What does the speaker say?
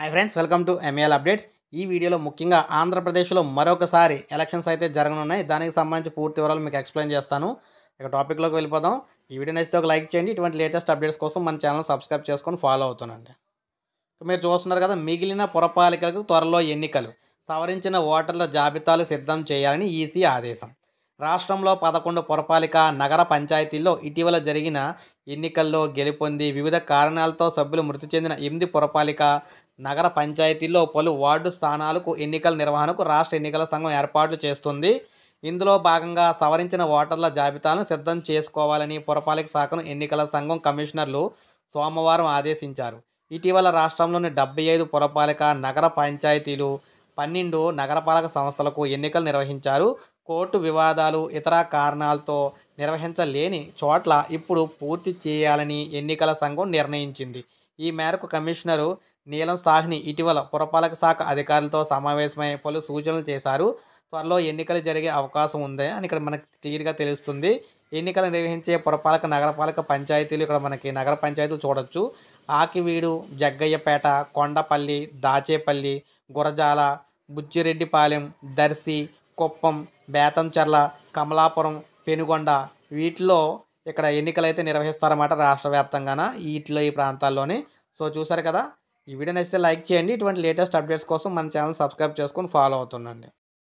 hi friends welcome to MAL updates ఈ వీడియోలో ముఖ్యంగా ఆంధ్రప్రదేశ్లో మరొకసారి ఎలక్షన్స్ అయితే జరగనున్నాయి దానికి సంబంధించి పూర్తి వివరాలు మీకు ఎక్స్ప్లెయిన్ చేస్తాను ఇక టాపిక్లోకి వెళ్ళిపోదాం ఈ వీడియో నచ్చితే ఒక లైక్ చేయండి ఇటువంటి లేటెస్ట్ అప్డేట్స్ కోసం మన ఛానల్ సబ్స్క్రైబ్ చేసుకొని ఫాలో అవుతుందండి మీరు చూస్తున్నారు కదా మిగిలిన పురపాలికలకు త్వరలో ఎన్నికలు సవరించిన ఓటర్ల జాబితాలు సిద్ధం చేయాలని ఈసీ e ఆదేశం రాష్ట్రంలో పదకొండు పురపాలిక నగర పంచాయతీల్లో ఇటీవల జరిగిన ఎన్నికల్లో గెలుపొంది వివిధ కారణాలతో సభ్యులు మృతి చెందిన ఎనిమిది పురపాలిక నగర పంచాయతీల్లో పలు వార్డు స్థానాలకు ఎన్నికల నిర్వహణకు రాష్ట్ర ఎన్నికల సంఘం ఏర్పాట్లు చేస్తుంది ఇందులో భాగంగా సవరించిన ఓటర్ల జాబితాను సిద్ధం చేసుకోవాలని పురపాలిక శాఖను ఎన్నికల సంఘం కమిషనర్లు సోమవారం ఆదేశించారు ఇటీవల రాష్ట్రంలోని డెబ్బై ఐదు పురపాలిక నగర పంచాయతీలు పన్నెండు నగరపాలక సంస్థలకు ఎన్నికలు నిర్వహించారు కోర్టు వివాదాలు ఇతర కారణాలతో నిర్వహించలేని చోట్ల ఇప్పుడు పూర్తి చేయాలని ఎన్నికల సంఘం నిర్ణయించింది ఈ మేరకు కమిషనరు నీలం సాహ్ని ఇటీవల పురపాలక శాఖ అధికారులతో సమావేశమై పలు సూచనలు చేశారు త్వరలో ఎన్నికలు జరిగే అవకాశం ఉంది అని ఇక్కడ మనకు క్లియర్గా తెలుస్తుంది ఎన్నికలు నిర్వహించే పురపాలక నగరపాలక పంచాయతీలు ఇక్కడ మనకి నగర పంచాయతీలు చూడొచ్చు ఆకివీడు జగ్గయ్యపేట కొండపల్లి దాచేపల్లి గురజాల బుచ్చిరెడ్డిపాలెం దర్శి కుప్పం బేతంచెర్ల కమలాపురం పెనుగొండ వీటిలో ఇక్కడ ఎన్నికలు అయితే నిర్వహిస్తారన్నమాట రాష్ట్ర వ్యాప్తంగా వీటిలో ఈ ప్రాంతాల్లోని సో చూసారు కదా ఈ వీడియో నచ్చితే లైక్ చేయండి ఇటువంటి లేటెస్ట్ అప్డేట్స్ కోసం మన ఛానల్ సబ్స్క్రైబ్ చేసుకొని ఫాలో అవుతుండండి